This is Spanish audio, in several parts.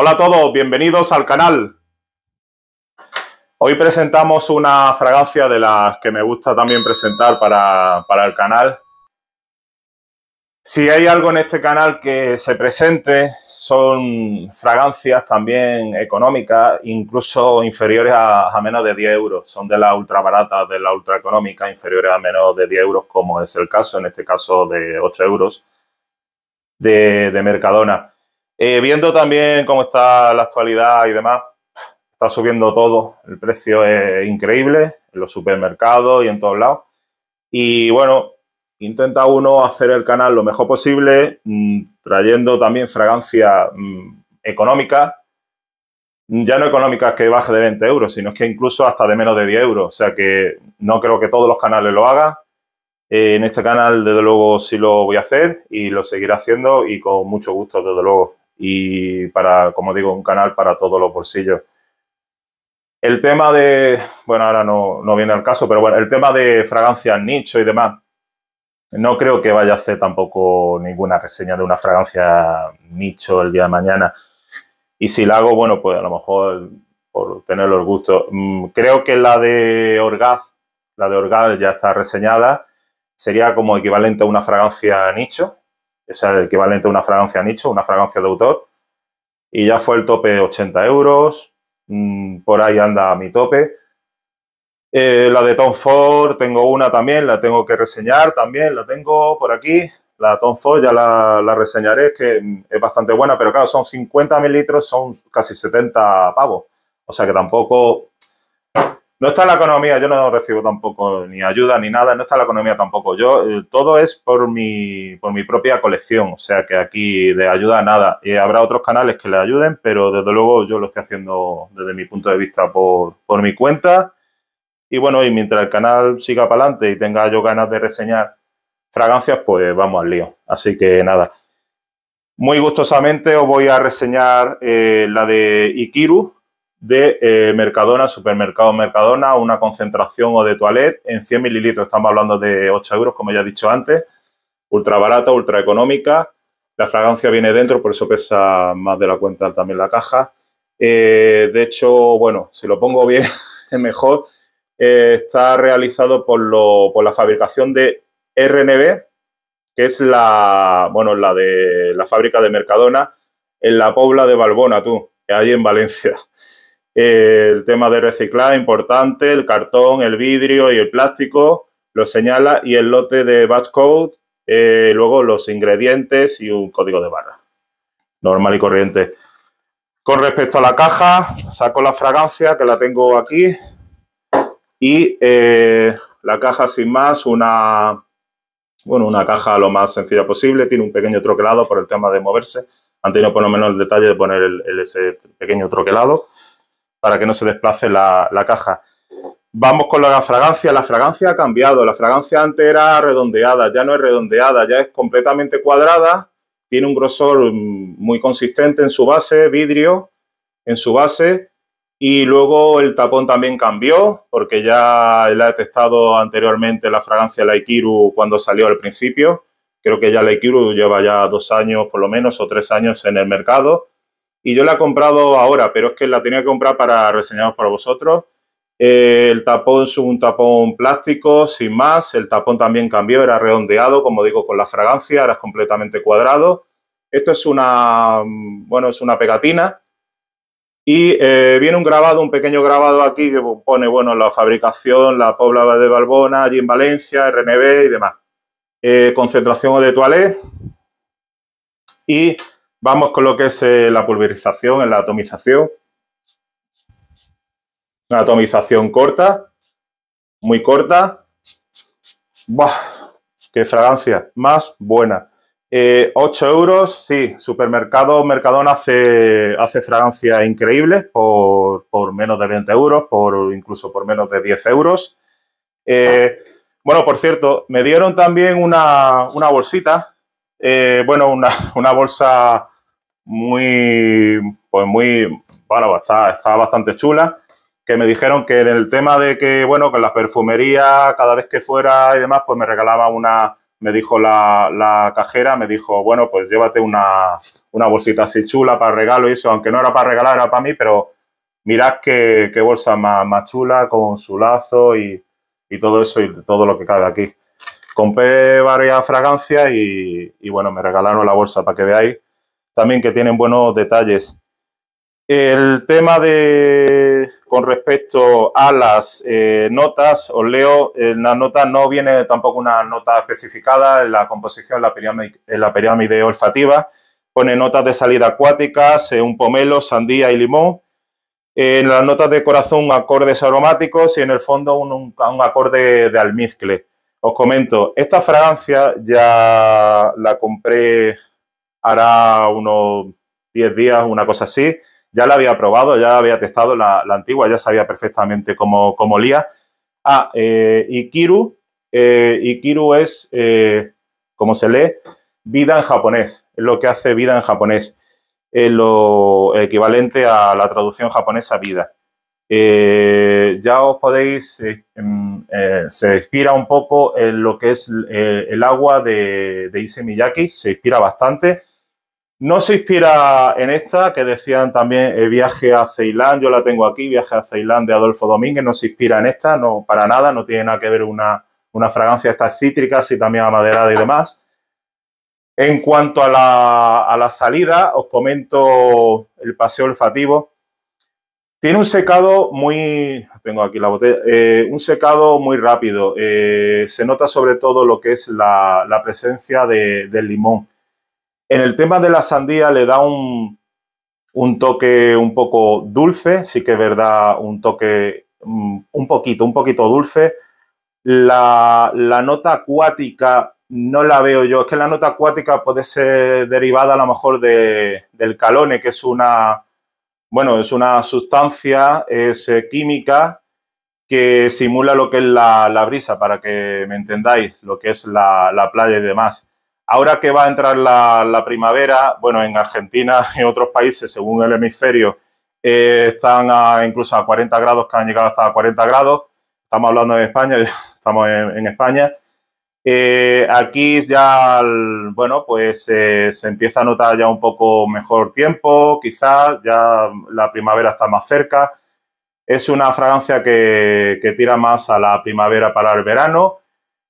Hola a todos, bienvenidos al canal. Hoy presentamos una fragancia de las que me gusta también presentar para, el canal. Si hay algo en este canal que se presente, son fragancias también económicas, incluso inferiores a, menos de 10 euros. Son de las ultra baratas, de la ultra económica, inferiores a menos de 10 euros, como es el caso, en este caso de 8 euros, de Mercadona. Eh, viendo también cómo está la actualidad y demás, está subiendo todo, el precio es increíble en los supermercados y en todos lados. Y bueno, intenta uno hacer el canal lo mejor posible, mm, trayendo también fragancias mm, económicas, ya no económicas que baje de 20 euros, sino que incluso hasta de menos de 10 euros. O sea que no creo que todos los canales lo hagan. Eh, en este canal, desde luego, sí lo voy a hacer y lo seguiré haciendo y con mucho gusto, desde luego y para, como digo, un canal para todos los bolsillos. El tema de, bueno, ahora no, viene al caso, pero bueno, el tema de fragancias nicho y demás, no creo que vaya a hacer tampoco ninguna reseña de una fragancia nicho el día de mañana. Y si la hago, bueno, pues a lo mejor por tener los gustos. Mm, creo que la de Orgaz, la de Orgaz ya está reseñada, sería como equivalente a una fragancia nicho, esa es el equivalente a una fragancia nicho, una fragancia de autor. Y ya fue el tope 80 euros. Mm, por ahí anda mi tope. Eh, la de Tom Ford, tengo una también, la tengo que reseñar también, la tengo por aquí. La Tom Ford ya la, la reseñaré, que mm, es bastante buena, pero claro, son 50 mililitros, son casi 70 pavos. O sea que tampoco no está la economía, yo no recibo tampoco ni ayuda ni nada, no está la economía tampoco. Yo eh, todo es por mi, por mi propia colección, o sea que aquí de ayuda nada. Y habrá otros canales que le ayuden, pero desde luego yo lo estoy haciendo desde mi punto de vista por, mi cuenta. Y bueno, y mientras el canal siga para adelante y tenga yo ganas de reseñar fragancias, pues vamos al lío. Así que nada. Muy gustosamente os voy a reseñar eh, la de Ikiru, de eh, Mercadona, supermercado Mercadona, una concentración o de toilet en 100 mililitros. Estamos hablando de 8 euros, como ya he dicho antes. Ultra barata, ultra económica. La fragancia viene dentro, por eso pesa más de la cuenta también la caja. Eh, de hecho, bueno, si lo pongo bien, es mejor. Eh, está realizado por, lo, por la fabricación de RNB, que es la, bueno, la de la fábrica de Mercadona en la Pobla de Balbona, tú, ahí en Valencia el tema de reciclar, importante, el cartón, el vidrio y el plástico, lo señala, y el lote de batchcode, eh, luego los ingredientes y un código de barra, normal y corriente. Con respecto a la caja, saco la fragancia que la tengo aquí y eh, la caja sin más, una, bueno, una caja lo más sencilla posible, tiene un pequeño troquelado por el tema de moverse, antes no por lo menos el detalle de poner ese pequeño troquelado para que no se desplace la, caja. Vamos con la fragancia. La fragancia ha cambiado. La fragancia antes era redondeada, ya no es redondeada, ya es completamente cuadrada. Tiene un grosor mm, muy consistente en su base, vidrio en su base. Y luego el tapón también cambió, porque ya la he testado anteriormente la fragancia Laikiru cuando salió al principio. Creo que ya Laikiru lleva ya dos años por lo menos o tres años en el mercado y yo la he comprado ahora, pero es que la tenía que comprar para reseñaros para vosotros. Eh, el tapón es un tapón plástico, sin más. El tapón también cambió, era redondeado, como digo, con la fragancia, ahora es completamente cuadrado. Esto es una, mm, bueno, es una pegatina. Y eh, viene un grabado, un pequeño grabado aquí que pone, bueno, la fabricación, la Pobla de Balbona, allí en Valencia, RNB y demás. Eh, concentración de toilet Y Vamos con lo que es eh, la pulverización, en la atomización. Una atomización corta, muy corta. ¡Bah! ¡Qué fragancia! Más buena. 8 eh, euros, sí, supermercado Mercadona hace, hace fragancias increíbles por, menos de 20 euros, por, incluso por menos de 10 euros. Eh, bueno, por cierto, me dieron también una bolsita eh, bueno, una, bolsa muy, pues muy, bueno, pues está, bastante chula, que me dijeron que en el tema de que, bueno, con las perfumerías, cada vez que fuera y demás, pues me regalaba una, me dijo la, la cajera, me dijo, bueno, pues llévate una, bolsita así chula para regalo y eso, aunque no era para regalar, era para mí, pero mirad qué, qué bolsa más, chula con su lazo y, y todo eso y todo lo que cabe aquí. Compré varias fragancias y, bueno, me regalaron la bolsa para que veáis también que tienen buenos detalles. El tema de con respecto a las eh, notas, os leo, en eh, las notas no viene tampoco una nota especificada en la composición, en la pirámide, olfativa. Pone notas de salida acuáticas, eh, un pomelo, sandía y limón. en las notas de corazón acordes aromáticos y en el fondo un acorde de almizcle. Os comento, esta fragancia ya la compré hará unos 10 días, una cosa así. Ya la había probado, ya había testado la, antigua, ya sabía perfectamente cómo, cómo olía. Ah, eh, Ikiru, eh, Ikiru es, eh, como se lee, vida en japonés, es lo que hace vida en japonés, es lo equivalente a la traducción japonesa vida. Eh, ya os podéis, eh, em, eh, se inspira un poco en lo que es el agua de, de Issey se inspira bastante. No se inspira en esta, que decían también viaje a Ceilán, yo la tengo aquí, viaje a Ceilán de Adolfo Domínguez, no se inspira en esta, no para nada, no tiene nada que ver una, una fragancia, esta cítrica, y también amaderada y demás. En cuanto a la, a la salida, os comento el paseo olfativo tiene un secado muy, tengo aquí la botella, eh, un secado muy rápido. Eh, se nota sobre todo lo que es la, presencia del limón. En el tema de la sandía le da un, toque un poco dulce, sí que es verdad, un toque mm, un poquito, un poquito dulce. La, nota acuática no la veo yo. Es que la nota acuática puede ser derivada a lo mejor del calone, que es una, bueno, es una sustancia, es eh, química que simula lo que es la, brisa, para que me entendáis, lo que es la, playa y demás. Ahora que va a entrar la, primavera, bueno, en Argentina y otros países, según el hemisferio, eh, están incluso a 40 grados, que han llegado hasta 40 grados. Estamos hablando de España, estamos en España. Eh, aquí ya, bueno, pues eh, se empieza a notar ya un poco mejor tiempo, quizás, ya la primavera está más cerca. Es una fragancia que, tira más a la primavera para el verano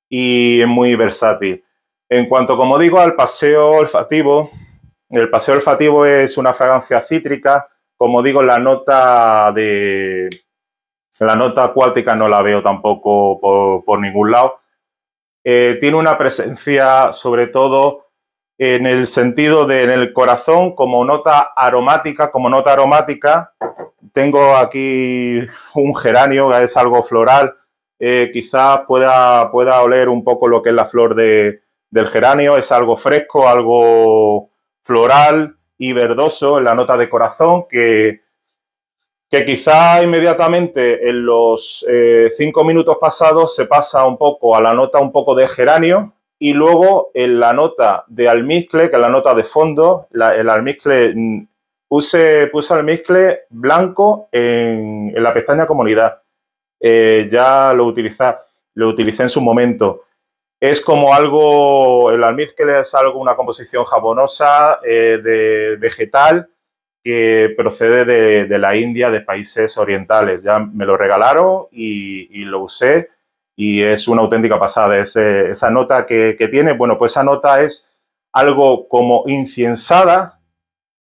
y es muy versátil. En cuanto, como digo, al paseo olfativo, el paseo olfativo es una fragancia cítrica. Como digo, la nota de la nota acuática no la veo tampoco por ningún lado eh, tiene una presencia sobre todo en el sentido de en el corazón como nota aromática, como nota aromática. Tengo aquí un geranio, es algo floral, eh, quizás pueda, pueda oler un poco lo que es la flor del geranio, es algo fresco, algo floral y verdoso en la nota de corazón que, que quizá inmediatamente en los eh, cinco minutos pasados se pasa un poco a la nota un poco de geranio y luego en la nota de almizcle, que es la nota de fondo, el almizcle, mm, puse, almizcle blanco en, la pestaña comunidad. Eh, ya lo, utiliza, lo utilicé en su momento. Es como algo, el almizcle es algo, una composición jabonosa, eh, de vegetal, que procede de, la India, de países orientales. Ya me lo regalaron y, lo usé y es una auténtica pasada. esa nota que, tiene, bueno, pues esa nota es algo como inciensada,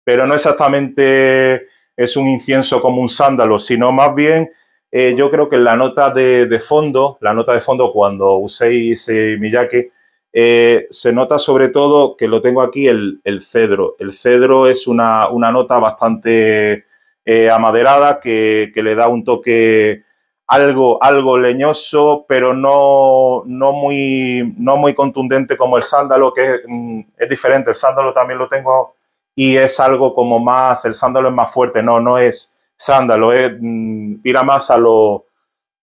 pero no exactamente es un incienso como un sándalo, sino más bien eh, yo creo que la nota de, fondo, la nota de fondo cuando usé uséis eh, Miyake, eh, se nota sobre todo que lo tengo aquí el, cedro. El cedro es una, nota bastante eh, amaderada que, le da un toque algo, algo leñoso, pero no, no, muy, no muy contundente como el sándalo, que mm, es, diferente. El sándalo también lo tengo y es algo como más, el sándalo es más fuerte, no, no es sándalo, es, mm, tira más a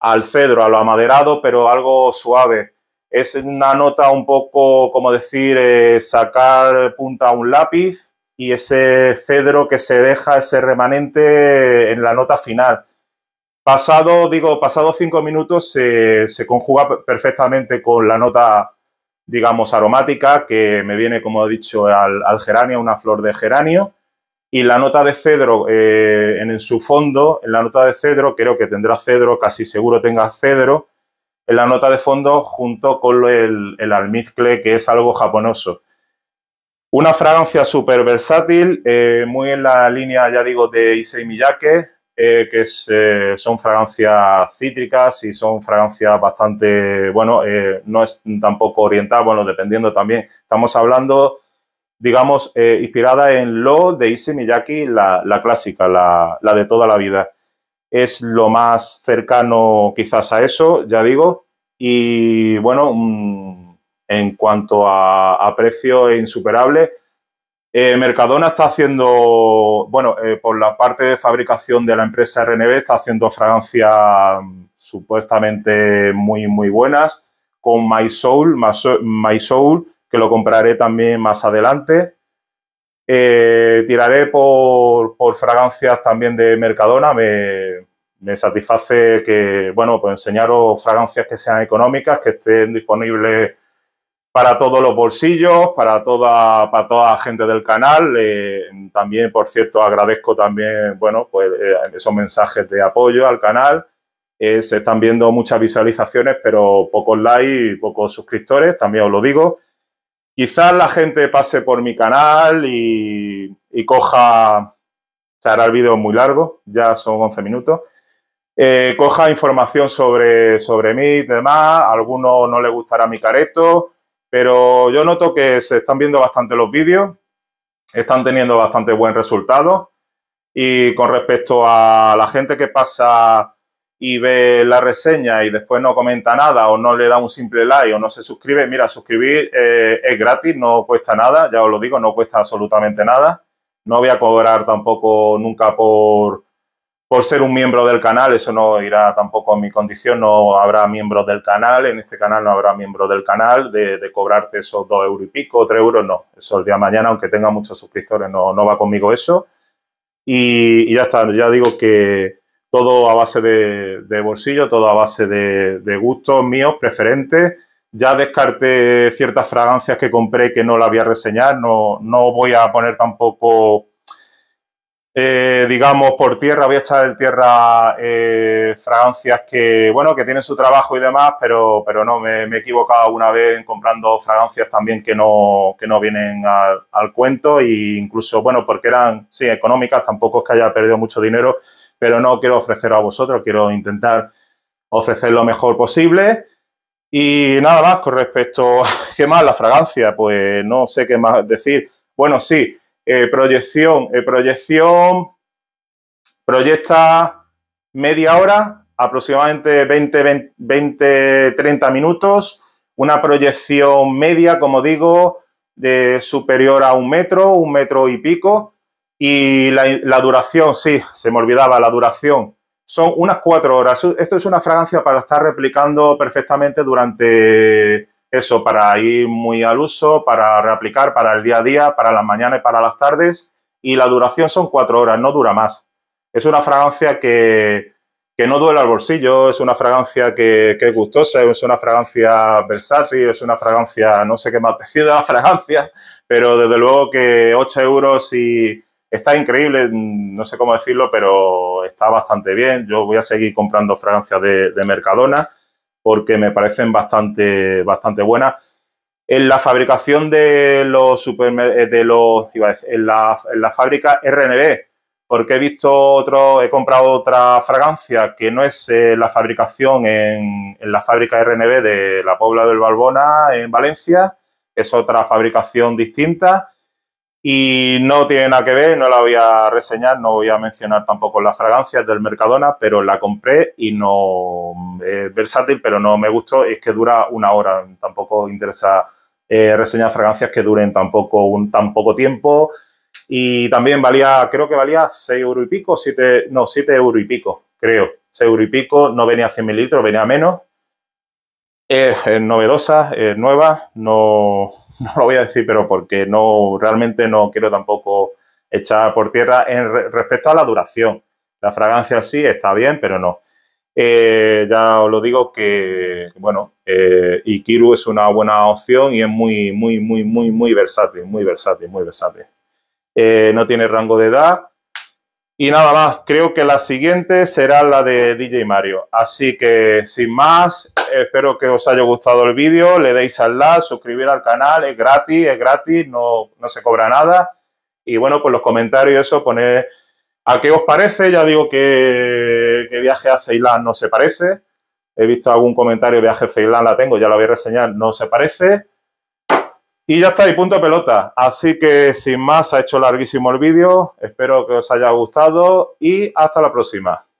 al cedro, a lo amaderado, pero algo suave. Es una nota un poco, como decir, eh, sacar punta a un lápiz y ese cedro que se deja, ese remanente en la nota final. Pasado, digo, pasado cinco minutos se, conjuga perfectamente con la nota, digamos, aromática, que me viene, como he dicho, al, geranio, una flor de geranio. Y la nota de cedro eh, en, su fondo, en la nota de cedro, creo que tendrá cedro, casi seguro tenga cedro, en la nota de fondo junto con el, almizcle, que es algo japonoso. Una fragancia súper versátil, eh, muy en la línea, ya digo, de Issey Miyake, eh, que eh, son fragancias cítricas y son fragancias bastante, bueno, no es tampoco orientada, bueno, dependiendo también. Estamos hablando, digamos, inspirada en Lo de Issey Miyake, la, clásica, la de toda la vida es lo más cercano quizás a eso, ya digo. Y bueno, mm, en cuanto a, precio precio insuperable, eh, Mercadona está haciendo, bueno, eh, por la parte de fabricación de la empresa RNB, está haciendo fragancias mm, supuestamente muy, muy buenas con My Soul, My Soul, que lo compraré también más adelante. Eh, tiraré por, fragancias también de Mercadona. Me, satisface que, bueno, pues enseñaros fragancias que sean económicas, que estén disponibles para todos los bolsillos, para toda, para toda la gente del canal. Eh, también, por cierto, agradezco también, bueno, pues eh, esos mensajes de apoyo al canal. se están viendo muchas visualizaciones, pero pocos likes y pocos suscriptores, también os lo digo. Quizás la gente pase por mi canal y, coja, se hará el vídeo muy largo, ya son 11 minutos, eh, coja información sobre, sobre mí y demás, a algunos no les gustará mi careto, pero yo noto que se están viendo bastante los vídeos, están teniendo bastante buen resultado y con respecto a la gente que pasa y ve la reseña y después no comenta nada o no le da un simple like o no se suscribe, mira, suscribir eh, es gratis, no cuesta nada, ya os lo digo, no cuesta absolutamente nada. No voy a cobrar tampoco nunca por, por ser un miembro del canal, eso no irá tampoco a mi condición, no habrá miembros del canal, en este canal no habrá miembros del canal, de, cobrarte esos dos euros y pico, tres euros, no, eso el día de mañana, aunque tenga muchos suscriptores, no, no va conmigo eso. y ya está, ya digo que, todo a base de, bolsillo, todo a base de, gustos míos, preferentes. Ya descarté ciertas fragancias que compré que no las voy a reseñar, no, no voy a poner tampoco eh, digamos, por tierra, voy a estar en tierra eh, fragancias que, bueno, que tienen su trabajo y demás, pero, pero no, me, he equivocado una vez comprando fragancias también que no, no vienen al, cuento e incluso, bueno, porque eran, sí, económicas, tampoco es que haya perdido mucho dinero, pero no quiero ofrecerlo a vosotros, quiero intentar ofrecer lo mejor posible. Y nada más con respecto a qué más, la fragancia, pues no sé qué más decir. Bueno, sí, eh, proyección, eh, proyección, proyecta media hora, aproximadamente 20, 20, 30 minutos, una proyección media, como digo, de superior a un metro, un metro y pico, y la, la duración, sí, se me olvidaba, la duración son unas cuatro horas. Esto es una fragancia para estar replicando perfectamente durante eso para ir muy al uso, para reaplicar, para el día a día, para las mañanas y para las tardes. Y la duración son cuatro horas, no dura más. Es una fragancia que, no duele al bolsillo, es una fragancia que, es gustosa, es una fragancia versátil, es una fragancia, no sé qué más decir de la fragancia, pero desde luego que 8 euros y está increíble, no sé cómo decirlo, pero está bastante bien. Yo voy a seguir comprando fragancias de, de Mercadona porque me parecen bastante, bastante buenas. En la fabricación de los, eh, de los en, la, en la fábrica RNB, porque he visto otro, he comprado otra fragancia que no es eh, la fabricación en, en, la fábrica RNB de la Pobla del Balbona en Valencia, es otra fabricación distinta y no tiene nada que ver, no la voy a reseñar, no voy a mencionar tampoco las fragancias del Mercadona, pero la compré y no eh, versátil, pero no me gustó. Es que dura una hora. Tampoco interesa eh, reseñar fragancias que duren tampoco un, tan poco tiempo. Y también valía, creo que valía 6 euros y pico, 7, no, 7 euros y pico, creo. 6 euros y pico, no venía a 100 mililitros, venía a menos. Es novedosa, es nueva, no, no lo voy a decir, pero porque no realmente no quiero tampoco echar por tierra en respecto a la duración. La fragancia sí está bien, pero no. Eh, ya os lo digo que, bueno, eh, Ikiru es una buena opción y es muy, muy, muy, muy, muy versátil, muy versátil, muy versátil. Eh, no tiene rango de edad. Y nada más, creo que la siguiente será la de DJ Mario. Así que sin más, espero que os haya gustado el vídeo, le deis al like, suscribir al canal, es gratis, es gratis, no, se cobra nada. Y bueno, pues los comentarios, eso, poner a qué os parece, ya digo que que viaje a Ceilán no se parece. He visto algún comentario, viaje a Ceilán la tengo, ya la voy a reseñar, no se parece. Y ya está, y punto de pelota. Así que sin más, ha hecho larguísimo el vídeo. Espero que os haya gustado y hasta la próxima.